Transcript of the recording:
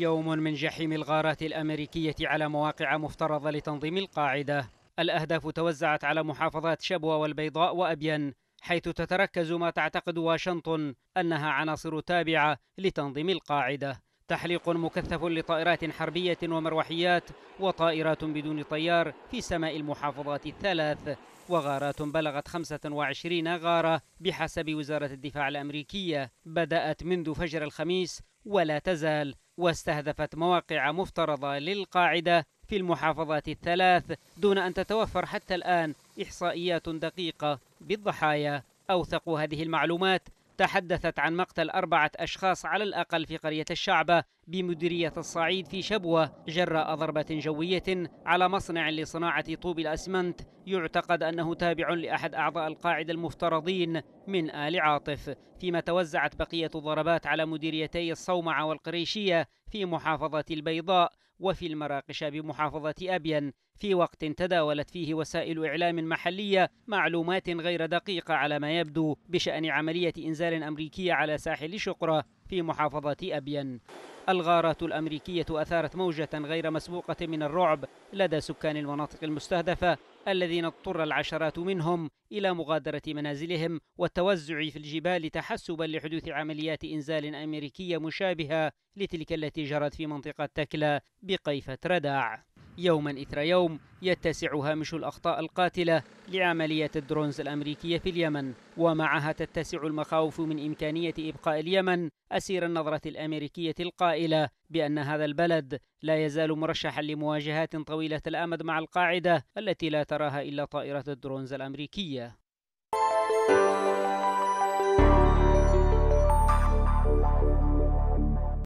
يوم من جحيم الغارات الأمريكية على مواقع مفترضة لتنظيم القاعدة الأهداف توزعت على محافظات شبوة والبيضاء وأبين حيث تتركز ما تعتقد واشنطن أنها عناصر تابعة لتنظيم القاعدة تحليق مكثف لطائرات حربية ومروحيات وطائرات بدون طيار في سماء المحافظات الثلاث وغارات بلغت 25 غارة بحسب وزارة الدفاع الأمريكية بدأت منذ فجر الخميس ولا تزال واستهدفت مواقع مفترضة للقاعدة في المحافظات الثلاث دون أن تتوفر حتى الآن إحصائيات دقيقة بالضحايا أوثق هذه المعلومات تحدثت عن مقتل أربعة أشخاص على الأقل في قرية الشعبة بمديرية الصعيد في شبوة جراء ضربة جوية على مصنع لصناعة طوب الأسمنت يعتقد أنه تابع لأحد أعضاء القاعدة المفترضين من آل عاطف فيما توزعت بقية الضربات على مديريتي الصومعة والقريشية في محافظة البيضاء وفي المراقش بمحافظة أبين في وقت تداولت فيه وسائل إعلام محلية معلومات غير دقيقة على ما يبدو بشأن عملية إنزال أمريكية على ساحل شقرة في محافظة أبين الغارات الأمريكية أثارت موجة غير مسبوقة من الرعب لدى سكان المناطق المستهدفة الذين اضطر العشرات منهم إلى مغادرة منازلهم والتوزع في الجبال تحسبا لحدوث عمليات إنزال أمريكية مشابهة لتلك التي جرت في منطقة تكلا بقيفة ردع يوما إثر يوم يتسع هامش الأخطاء القاتلة لعملية الدرونز الأمريكية في اليمن ومعها تتسع المخاوف من إمكانية إبقاء اليمن أسير النظرة الأمريكية القائلة بأن هذا البلد لا يزال مرشحا لمواجهات طويلة الأمد مع القاعدة التي لا تراها إلا طائرة الدرونز الأمريكية